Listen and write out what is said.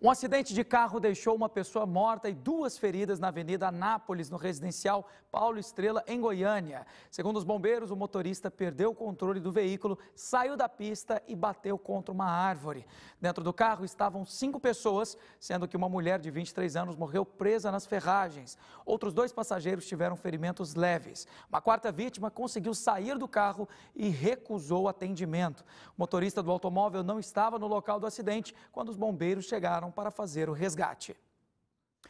Um acidente de carro deixou uma pessoa morta e duas feridas na Avenida Anápolis, no residencial Paulo Estrela, em Goiânia. Segundo os bombeiros, o motorista perdeu o controle do veículo, saiu da pista e bateu contra uma árvore. Dentro do carro estavam cinco pessoas, sendo que uma mulher de 23 anos morreu presa nas ferragens. Outros dois passageiros tiveram ferimentos leves. Uma quarta vítima conseguiu sair do carro e recusou atendimento. O motorista do automóvel não estava no local do acidente quando os bombeiros chegaram para fazer o resgate.